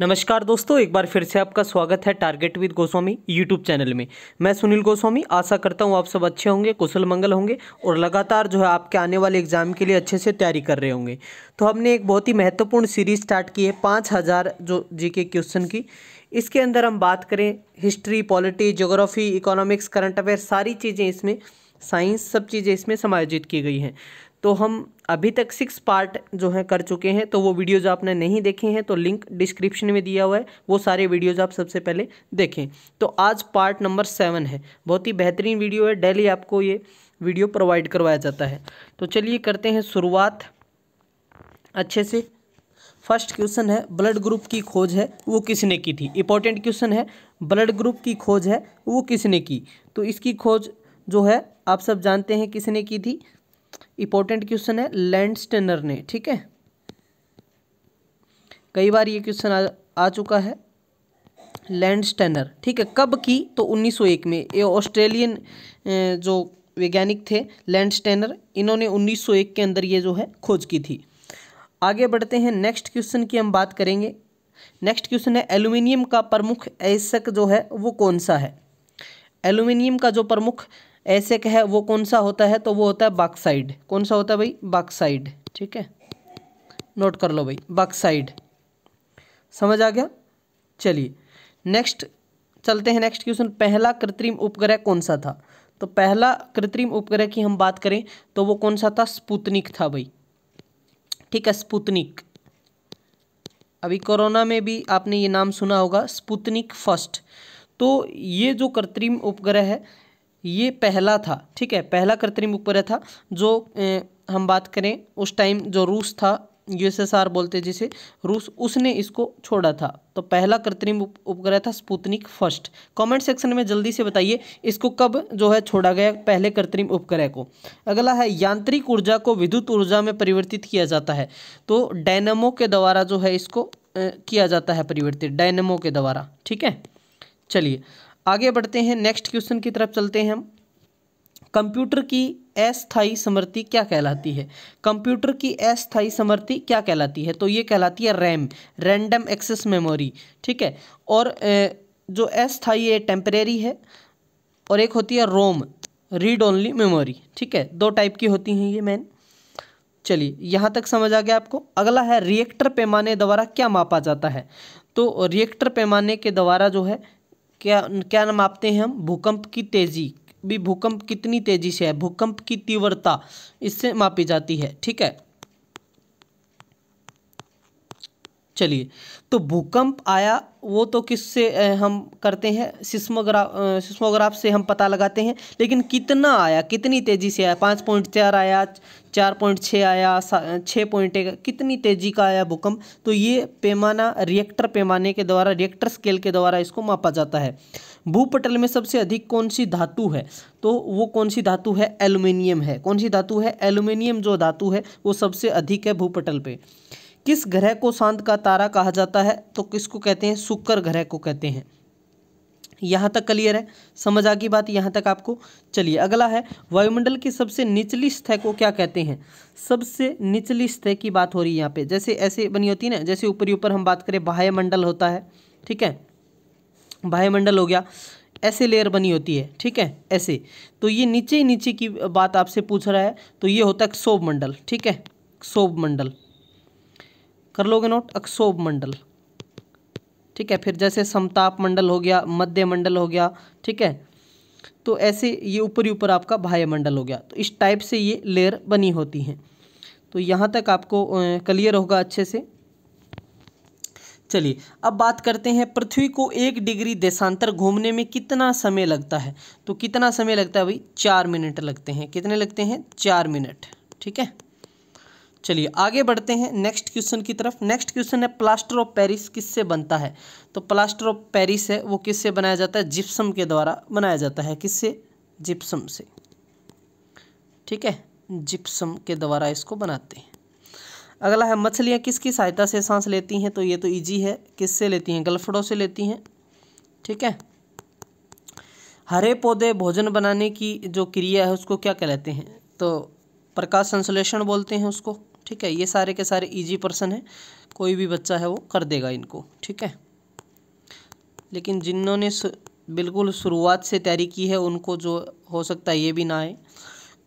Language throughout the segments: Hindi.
नमस्कार दोस्तों एक बार फिर से आपका स्वागत है target with Goswami YouTube channel में मैं सुनील गोस्वामी आशा करता हूँ आप सब अच्छे होंगे कुशल मंगल होंगे और लगातार जो है आपके आने वाले एग्जाम के लिए अच्छे से तैयारी कर रहे होंगे तो हमने एक बहुत ही महत्वपूर्ण सीरीज स्टार्ट की है पाँच हज़ार जो जी के क्वेश्चन की इसके अंदर हम बात करें history polity geography economics current affair सारी चीज़ें इसमें साइंस सब चीज़ें इसमें समायोजित की गई हैं तो हम अभी तक सिक्स पार्ट जो है कर चुके हैं तो वो वीडियोज़ आपने नहीं देखे हैं तो लिंक डिस्क्रिप्शन में दिया हुआ है वो सारे वीडियोज़ आप सबसे पहले देखें तो आज पार्ट नंबर सेवन है बहुत ही बेहतरीन वीडियो है डेली आपको ये वीडियो प्रोवाइड करवाया जाता है तो चलिए करते हैं शुरुआत अच्छे से फर्स्ट क्वेश्चन है ब्लड ग्रुप की खोज है वो किसने की थी इंपॉर्टेंट क्वेश्चन है ब्लड ग्रुप की खोज है वो किसने की तो इसकी खोज जो है आप सब जानते हैं किसने की थी इंपॉर्टेंट क्वेश्चन है लैंडस्टेनर ने ठीक है कई बार ये क्वेश्चन आ, आ चुका है लैंडस्टेनर ठीक है कब की तो 1901 में ये ऑस्ट्रेलियन जो वैज्ञानिक थे लैंडस्टेनर इन्होंने 1901 के अंदर ये जो है खोज की थी आगे बढ़ते हैं नेक्स्ट क्वेश्चन की हम बात करेंगे नेक्स्ट क्वेश्चन है एल्यूमिनियम का प्रमुख ऐसक जो है वो कौन सा है एल्यूमिनियम का जो प्रमुख ऐसे कह वो कौन सा होता है तो वो होता है बाक्साइड कौन सा होता है भाई बाक्साइड ठीक है नोट कर लो भाई बाक्साइड समझ आ गया चलिए नेक्स्ट चलते हैं नेक्स्ट क्वेश्चन पहला कृत्रिम उपग्रह कौन सा था तो पहला कृत्रिम उपग्रह की हम बात करें तो वो कौन सा था स्पुतनिक था भाई ठीक है स्पुतनिक अभी कोरोना में भी आपने ये नाम सुना होगा स्पुतनिक फर्स्ट तो ये जो कृत्रिम उपग्रह है ये पहला था ठीक है पहला कृत्रिम उपग्रह था जो ए, हम बात करें उस टाइम जो रूस था यूएसएसआर बोलते जिसे रूस उसने इसको छोड़ा था तो पहला कृत्रिम उपग्रह था स्पुतनिक फर्स्ट कमेंट सेक्शन में जल्दी से बताइए इसको कब जो है छोड़ा गया पहले कृत्रिम उपग्रह को अगला है यांत्रिक ऊर्जा को विद्युत ऊर्जा में परिवर्तित किया जाता है तो डायनमो के द्वारा जो है इसको किया जाता है परिवर्तित डायनमो के द्वारा ठीक है चलिए आगे बढ़ते हैं नेक्स्ट क्वेश्चन की तरफ चलते हैं हम कंप्यूटर की अस्थाई समृद्धि क्या कहलाती है कंप्यूटर की अस्थाई समृद्धि क्या कहलाती है तो ये कहलाती है रैम रैंडम एक्सेस मेमोरी ठीक है और जो अस्थाई है टेम्परेरी है और एक होती है रोम रीड ओनली मेमोरी ठीक है दो टाइप की होती हैं ये मैन चलिए यहाँ तक समझ आ गया आपको अगला है रिएक्टर पैमाने द्वारा क्या मापा जाता है तो रिएक्टर पैमाने के द्वारा जो है क्या क्या मापते हैं हम भूकंप की तेज़ी भी भूकंप कितनी तेज़ी से है भूकंप की तीव्रता इससे मापी जाती है ठीक है चलिए तो भूकंप आया वो तो किससे हम करते हैं सिस्मोग्राफ सिस्मोग्राफ से हम पता लगाते हैं लेकिन कितना आया कितनी तेज़ी से आया पाँच पॉइंट चार आया चार पॉइंट छः आया छः पॉइंट एक कितनी तेज़ी का आया भूकंप तो ये पैमाना रिएक्टर पैमाने के द्वारा रिएक्टर स्केल के द्वारा इसको मापा जाता है भूपटल में सबसे अधिक कौन सी धातु है तो वो कौन सी धातु है एलुमिनियम है कौन सी धातु है एलुमिनियम जो धातु है वो सबसे अधिक है भूपटल पर किस ग्रह को शांत का तारा कहा जाता है तो किसको कहते हैं शुक्र ग्रह को कहते हैं यहाँ तक क्लियर है समझ आ गई बात यहाँ तक आपको चलिए अगला है वायुमंडल की सबसे निचली स्तह को क्या कहते हैं सबसे निचली स्तह की बात हो रही है यहाँ पे जैसे ऐसे बनी होती है ना जैसे ऊपरी ऊपर हम बात करें बाह्यमंडल होता है ठीक है बाह्यमंडल हो गया ऐसे लेयर बनी होती है ठीक है ऐसे तो ये नीचे ही नीचे की बात आपसे पूछ रहा है तो ये होता है शोभ मंडल ठीक है शोभ मंडल कर लोगे नोट अक्षोभ मंडल ठीक है फिर जैसे समताप मंडल हो गया मध्य मंडल हो गया ठीक है तो ऐसे ये ऊपरी ऊपर आपका बाह्य मंडल हो गया तो इस टाइप से ये लेयर बनी होती हैं तो यहाँ तक आपको क्लियर होगा अच्छे से चलिए अब बात करते हैं पृथ्वी को एक डिग्री देशांतर घूमने में कितना समय लगता है तो कितना समय लगता है भाई चार मिनट लगते हैं कितने लगते हैं चार मिनट ठीक है चलिए आगे बढ़ते हैं नेक्स्ट क्वेश्चन की तरफ नेक्स्ट क्वेश्चन है प्लास्टर ऑफ पेरिस किससे बनता है तो प्लास्टर ऑफ पेरिस है वो किससे बनाया जाता है जिप्सम के द्वारा बनाया जाता है किससे जिप्सम से ठीक है जिप्सम के द्वारा इसको बनाते हैं अगला है मछलियाँ किसकी सहायता से सांस लेती हैं तो ये तो ईजी है किससे लेती हैं गलफड़ों से लेती हैं ठीक है हरे पौधे भोजन बनाने की जो क्रिया है उसको क्या कहलाते हैं तो प्रकाश संश्लेषण बोलते हैं उसको ठीक है ये सारे के सारे इजी पर्सन है कोई भी बच्चा है वो कर देगा इनको ठीक है लेकिन जिन्होंने बिल्कुल शुरुआत से तैयारी की है उनको जो हो सकता है ये भी ना आए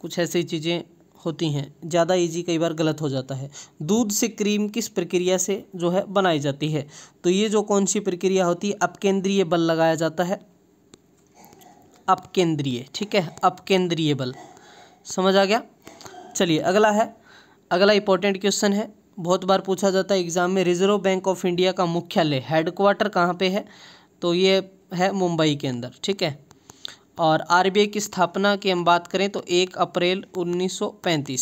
कुछ ऐसी चीज़ें होती हैं ज़्यादा इजी कई बार गलत हो जाता है दूध से क्रीम किस प्रक्रिया से जो है बनाई जाती है तो ये जो कौन सी प्रक्रिया होती है अपकेंद्रीय बल लगाया जाता है अपकेंद्रीय ठीक है अपकेंद्रीय बल समझ आ गया चलिए अगला है अगला इंपॉर्टेंट क्वेश्चन है बहुत बार पूछा जाता है एग्जाम में रिजर्व बैंक ऑफ इंडिया का मुख्यालय हेडक्वार्टर कहाँ पे है तो ये है मुंबई के अंदर ठीक है और आरबीआई की स्थापना की हम बात करें तो एक अप्रैल 1935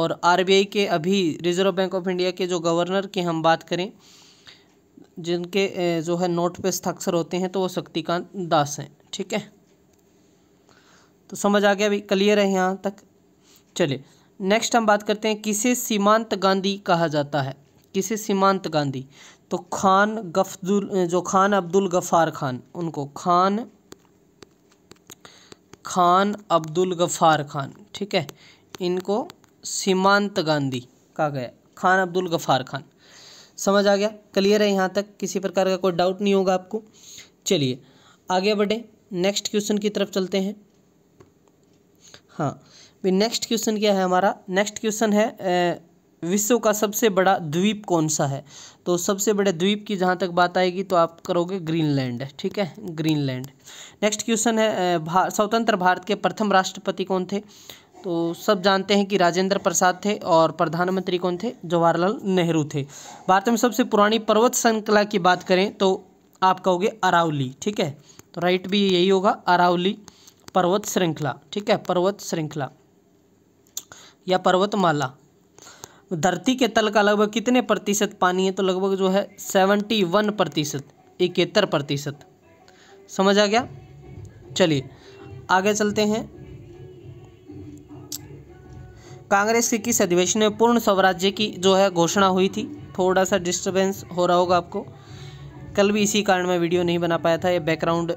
और आरबीआई के अभी रिजर्व बैंक ऑफ इंडिया के जो गवर्नर की हम बात करें जिनके जो है नोट पे हस्ताक्षर होते हैं तो वो शक्तिकांत दास हैं ठीक है तो समझ आ गया अभी क्लियर है यहाँ तक चलिए नेक्स्ट हम बात करते हैं किसे सीमांत गांधी कहा जाता है किसे सीमांत गांधी तो खान गफदुल जो खान अब्दुल गफ़ार खान उनको खान खान अब्दुल गफ़ार खान ठीक है इनको सीमांत गांधी कहा गया खान अब्दुल गफ़ार खान समझ आ गया क्लियर है यहाँ तक किसी प्रकार का कोई डाउट नहीं होगा आपको चलिए आगे बढ़े नेक्स्ट क्वेश्चन की तरफ चलते हैं हाँ भी नेक्स्ट क्वेश्चन क्या है हमारा नेक्स्ट क्वेश्चन है विश्व का सबसे बड़ा द्वीप कौन सा है तो सबसे बड़े द्वीप की जहाँ तक बात आएगी तो आप करोगे ग्रीनलैंड ठीक है ग्रीनलैंड नेक्स्ट क्वेश्चन है भा, स्वतंत्र भारत के प्रथम राष्ट्रपति कौन थे तो सब जानते हैं कि राजेंद्र प्रसाद थे और प्रधानमंत्री कौन थे जवाहरलाल नेहरू थे भारत में सबसे पुरानी पर्वत श्रृंखला की बात करें तो आप कहोगे अरावली ठीक है तो राइट भी यही होगा अरावली पर्वत श्रृंखला ठीक है पर्वत श्रृंखला या पर्वतमाला धरती के तल का लगभग कितने प्रतिशत पानी है तो लगभग जो है सेवेंटी वन प्रतिशत इकहत्तर प्रतिशत समझ आ गया चलिए आगे चलते हैं कांग्रेस के किस अधिवेशन में पूर्ण स्वराज्य की जो है घोषणा हुई थी थोड़ा सा डिस्टर्बेंस हो रहा होगा आपको कल भी इसी कारण मैं वीडियो नहीं बना पाया था ये बैकग्राउंड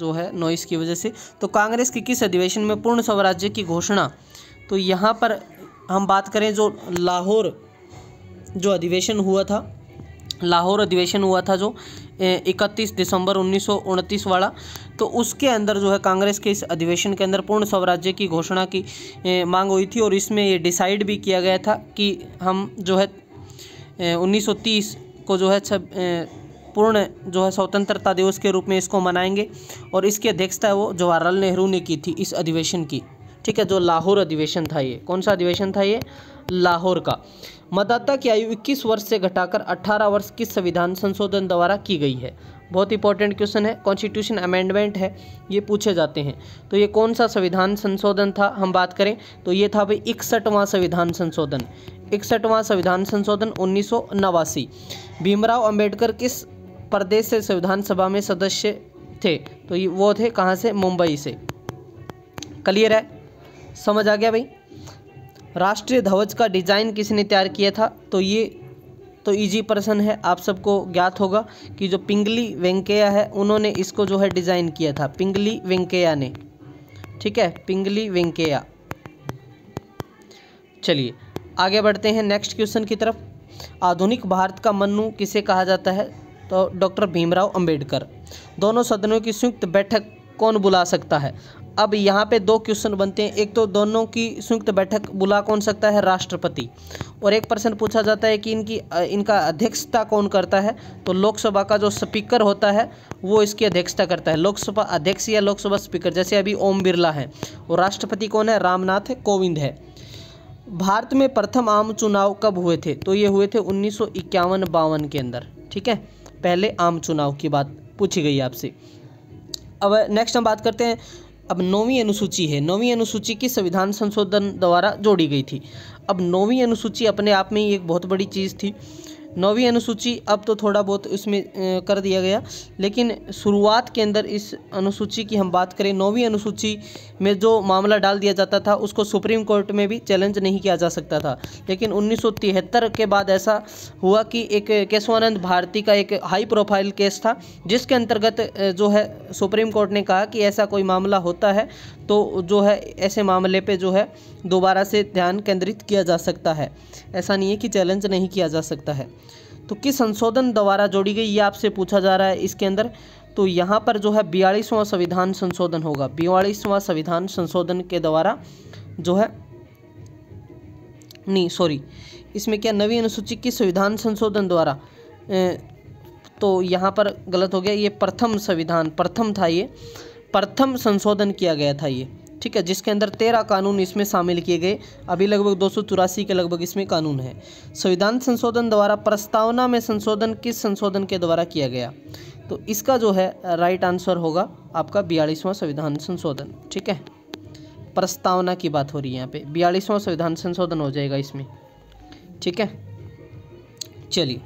जो है नॉइस की वजह से तो कांग्रेस के किस अधिवेशन में पूर्ण स्वराज्य की घोषणा तो यहाँ पर हम बात करें जो लाहौर जो अधिवेशन हुआ था लाहौर अधिवेशन हुआ था जो इकतीस दिसंबर उन्नीस वाला तो उसके अंदर जो है कांग्रेस के इस अधिवेशन के अंदर पूर्ण स्वराज्य की घोषणा की मांग हुई थी और इसमें ये डिसाइड भी किया गया था कि हम जो है 1930 को जो है छब पूर्ण जो है स्वतंत्रता दिवस के रूप में इसको मनाएंगे और इसकी अध्यक्षता वो जवाहरलाल नेहरू ने की थी इस अधिवेशन की ठीक है जो लाहौर अधिवेशन था ये कौन सा अधिवेशन था ये लाहौर का मतदाता की आयु 21 वर्ष से घटाकर 18 वर्ष की संविधान संशोधन द्वारा की गई है बहुत इंपॉर्टेंट क्वेश्चन है कॉन्स्टिट्यूशन अमेंडमेंट है ये पूछे जाते हैं तो ये कौन सा संविधान संशोधन था हम बात करें तो ये था भाई इकसठवां संविधान संशोधन इकसठवां संविधान संशोधन उन्नीस भीमराव अंबेडकर किस प्रदेश से संविधान सभा में सदस्य थे तो ये वो थे कहाँ से मुंबई से क्लियर है समझ आ गया भाई राष्ट्रीय ध्वज का डिज़ाइन किसने तैयार किया था तो ये तो इजी पर्सन है आप सबको ज्ञात होगा कि जो पिंगली वेंकैया है उन्होंने इसको जो है डिज़ाइन किया था पिंगली वेंकैया ने ठीक है पिंगली वेंकैया चलिए आगे बढ़ते हैं नेक्स्ट क्वेश्चन की तरफ आधुनिक भारत का मनु किसे कहा जाता है तो डॉक्टर भीमराव अंबेडकर दोनों सदनों की संयुक्त बैठक कौन बुला सकता है अब यहाँ पे दो क्वेश्चन बनते हैं एक तो दोनों की संयुक्त बैठक बुला कौन सकता है राष्ट्रपति और एक प्रश्न पूछा जाता है कि इनकी इनका अध्यक्षता कौन करता है तो लोकसभा का जो स्पीकर होता है वो इसकी अध्यक्षता करता है लोकसभा अध्यक्ष या लोकसभा स्पीकर जैसे अभी ओम बिरला है और राष्ट्रपति कौन है रामनाथ कोविंद है भारत में प्रथम आम चुनाव कब हुए थे तो ये हुए थे उन्नीस सौ के अंदर ठीक है पहले आम चुनाव की बात पूछी गई आपसे अब नेक्स्ट हम बात करते हैं अब नौवीं अनुसूची है नौवीं अनुसूची की संविधान संशोधन द्वारा जोड़ी गई थी अब नौवीं अनुसूची अपने आप में ही एक बहुत बड़ी चीज़ थी नौवीं अनुसूची अब तो थोड़ा बहुत इसमें कर दिया गया लेकिन शुरुआत के अंदर इस अनुसूची की हम बात करें नौवीं अनुसूची में जो मामला डाल दिया जाता था उसको सुप्रीम कोर्ट में भी चैलेंज नहीं किया जा सकता था लेकिन उन्नीस के बाद ऐसा हुआ कि एक केशवानंद भारती का एक हाई प्रोफाइल केस था जिसके अंतर्गत जो है सुप्रीम कोर्ट ने कहा कि ऐसा कोई मामला होता है तो जो है ऐसे मामले पर जो है दोबारा से ध्यान केंद्रित किया जा सकता है ऐसा नहीं है कि चैलेंज नहीं किया जा सकता है तो किस संशोधन द्वारा जोड़ी गई ये आपसे पूछा जा रहा है इसके अंदर तो यहाँ पर जो है बयालीसवां संविधान संशोधन होगा बयालीसवां संविधान संशोधन के द्वारा जो है नहीं सॉरी इसमें क्या नवी अनुसूची किस संविधान संशोधन द्वारा ए, तो यहाँ पर गलत हो गया ये प्रथम संविधान प्रथम था ये प्रथम संशोधन किया गया था ये ठीक है जिसके अंदर तेरह कानून इसमें शामिल किए गए अभी लगभग दो के लगभग इसमें कानून है संविधान संशोधन द्वारा प्रस्तावना में संशोधन किस संशोधन के द्वारा किया गया तो इसका जो है राइट आंसर होगा आपका बयालीसवां संविधान संशोधन ठीक है प्रस्तावना की बात हो रही है यहाँ पे बयालीसवां संविधान संशोधन हो जाएगा इसमें ठीक है चलिए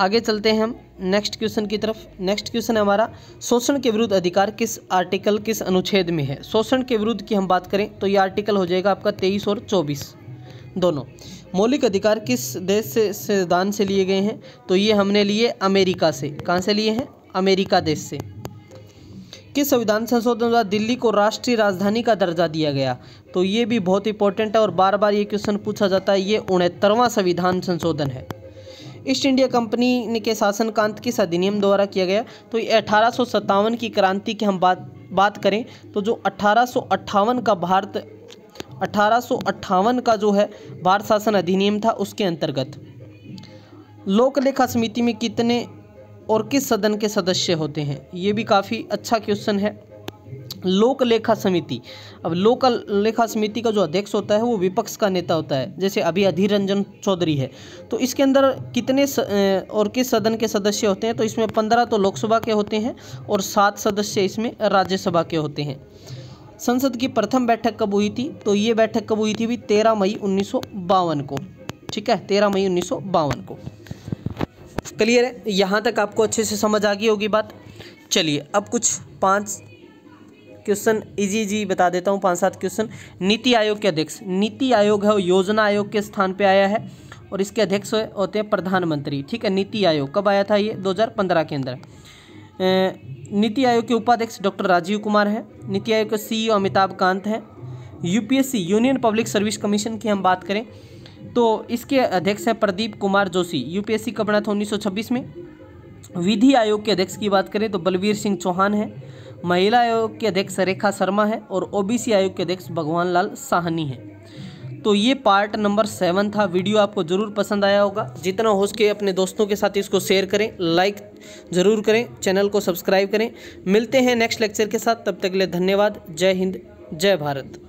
आगे चलते हैं हम नेक्स्ट क्वेश्चन की तरफ नेक्स्ट क्वेश्चन है हमारा शोषण के विरुद्ध अधिकार किस आर्टिकल किस अनुच्छेद में है शोषण के विरुद्ध की हम बात करें तो ये आर्टिकल हो जाएगा आपका तेईस और चौबीस दोनों मौलिक अधिकार किस देश से संविधान से लिए गए हैं तो ये हमने लिए अमेरिका से कहाँ से लिए हैं अमेरिका देश से किस संविधान संशोधन द्वारा दिल्ली को राष्ट्रीय राजधानी का दर्जा दिया गया तो ये भी बहुत इंपॉर्टेंट है और बार बार ये क्वेश्चन पूछा जाता है ये उनहत्तरवां संविधान संशोधन है ईस्ट इंडिया कंपनी के शासन कांत किस अधिनियम द्वारा किया गया तो ये अठारह की क्रांति की हम बात बात करें तो जो अठारह का भारत अठारह का जो है भारत शासन अधिनियम था उसके अंतर्गत लोक लेखा समिति में कितने और किस सदन के सदस्य होते हैं ये भी काफ़ी अच्छा क्वेश्चन है लोक लेखा समिति अब लोकल लेखा समिति का जो अध्यक्ष होता है वो विपक्ष का नेता होता है जैसे अभी अधीर रंजन चौधरी है तो इसके अंदर कितने स, और किस सदन के सदस्य होते हैं तो इसमें पंद्रह तो लोकसभा के होते हैं और सात सदस्य इसमें राज्यसभा के होते हैं संसद की प्रथम बैठक कब हुई थी तो ये बैठक कब हुई थी भी तेरह मई उन्नीस को ठीक है तेरह मई उन्नीस को क्लियर है यहाँ तक आपको अच्छे से समझ आ गई होगी बात चलिए अब कुछ पाँच क्वेश्चन इजी इजी बता देता हूँ पाँच सात क्वेश्चन नीति आयोग के अध्यक्ष नीति आयोग है योजना आयोग के स्थान पर आया है और इसके अध्यक्ष होते हैं प्रधानमंत्री ठीक है नीति आयोग कब आया था ये 2015 के अंदर नीति आयोग के उपाध्यक्ष डॉक्टर राजीव कुमार हैं नीति आयोग के सी अमिताभ कांत हैं U union public service commission की हम बात करें तो इसके अध्यक्ष हैं प्रदीप कुमार जोशी यूपीएससी कब बना था 1926 में विधि आयोग के अध्यक्ष की बात करें तो बलवीर सिंह चौहान है महिला आयोग के अध्यक्ष रेखा शर्मा है और ओबीसी आयोग के अध्यक्ष भगवान लाल साहनी है तो ये पार्ट नंबर सेवन था वीडियो आपको ज़रूर पसंद आया होगा जितना हो सके अपने दोस्तों के साथ इसको शेयर करें लाइक ज़रूर करें चैनल को सब्सक्राइब करें मिलते हैं नेक्स्ट लेक्चर के साथ तब तक के लिए धन्यवाद जय हिंद जय भारत